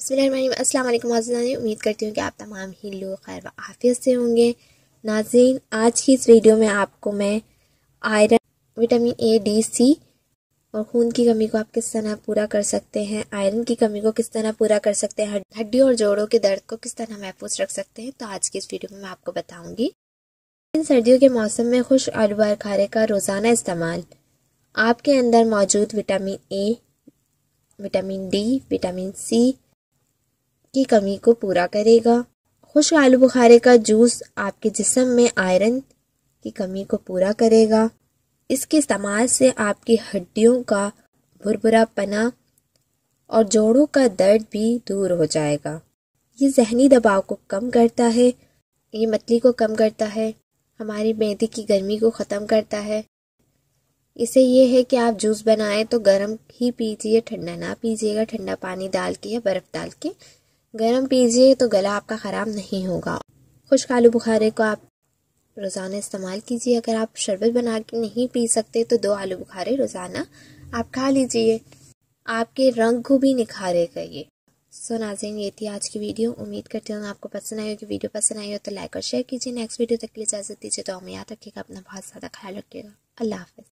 बसमिलकुम उम्मीद करती हूँ कि आप तमाम ही लोग खैर आफियत से होंगे नाजीन आज की इस वीडियो में आपको मैं iron vitamin A D C और खून की कमी को आप किस तरह पूरा कर सकते हैं आयरन की कमी को किस तरह पूरा कर सकते हैं हड्डी और जोड़ों के दर्द को किस तरह महफूज रख सकते हैं तो आज की इस वीडियो में मैं आपको बताऊँगी इन सर्दियों के मौसम में खुश आलूबार खारे का रोज़ाना इस्तेमाल आपके अंदर मौजूद vitamin A vitamin D vitamin C की कमी को पूरा करेगा खुश आलू बुखारे का जूस आपके जिसम में आयरन की कमी को पूरा करेगा इसके इस्तेमाल से आपकी हड्डियों का भुरभुरा पना और जोड़ों का दर्द भी दूर हो जाएगा ये जहनी दबाव को कम करता है ये मतली को कम करता है हमारी मेहदी की गर्मी को ख़त्म करता है इसे ये है कि आप जूस बनाएं तो गर्म ही पीजिए ठंडा ना पीजिएगा ठंडा पानी डाल के या बर्फ़ डाल के गर्म पीजिए तो गला आपका ख़राब नहीं होगा खुश्क आलू बुखारे को आप रोज़ाना इस्तेमाल कीजिए अगर आप शरबत बना के नहीं पी सकते तो दो आलू बुखारे रोज़ाना आप खा लीजिए आपके रंग को भी निखारेगा ये सो नाजिन ये थी आज की वीडियो उम्मीद करती हूँ आपको पसंद आई होगी वीडियो पसंद आई हो तो लाइक और शेयर कीजिए नेक्स्ट वीडियो तक के लिए इजाज़त दीजिए तो हमें याद रखिएगा अपना बहुत ज़्यादा ख्याल रखिएगा अल्लाह हाफिज़